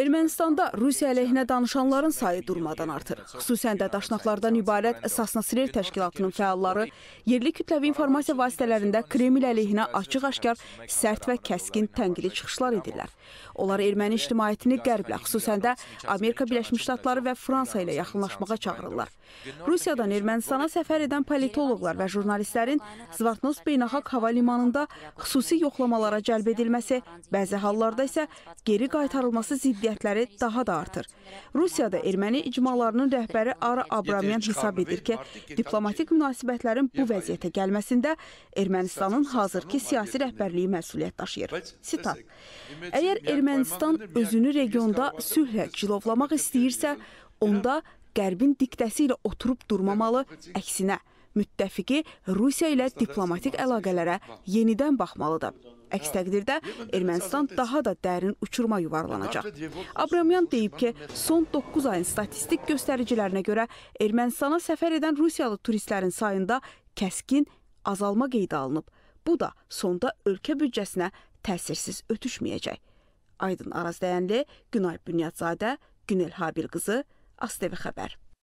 Ermənistanda Rusiya əleyhinə danışanların sayı durmadan artır. Xüsusən də daşnaqlardan ibarət əsasnasirel təşkilatının fəalları yerli kütləvi informasiya vasitələrində Kreml əleyhinə açıq-aşkar sərt və kəskin tənqili çıxışlar edirlər. Onlar erməni ictimaiyyətini qərblə, xüsusən də Amerika Birləşmiş Ştatları və Fransa ilə yaxınlaşmağa çağırırlar. Rusiyadan Ermənistana səfər edən politoloqlar və jurnalistlərin Zvartnos beynəlxalq hava limanında xüsusi yoxlamalara cəlb edilməsi, bəzi hallarda isə geri qaytarılması ziddiyyətləri daha da artır. Rusiyada erməni icmalarının rəhbəri Ara Abramyan hesab edir ki, diplomatik münasibətlərin bu vəziyyətə gəlməsində Ermənistanın hazırki siyasi rəhbərliyi məsuliyyət daşıyır. Sitat. Əgər Ermənistan özünü regionda sülhlə cilovlamaq istəyirsə, onda Qərbin diktəsi ilə oturub durmamalı, əksinə, müttəfiqi Rusiya ilə diplomatik əlaqələrə yenidən baxmalıdır. Əks təqdirdə Ermənistan daha da dərin uçuruma yuvarlanacaq. Abramyan deyib ki, son 9 ayın statistik göstəricilərinə görə Ermənistana səfər edən rusiyalı turistlərin sayında kəskin azalma qeydə alınıb. Bu da sonda ölkə büdcəsinə təsirsiz ötüşməyəcək. Aydın Arazdəyənli, Günay Bünyadzadə, Günel Habil qızı, ASTV Xəbər.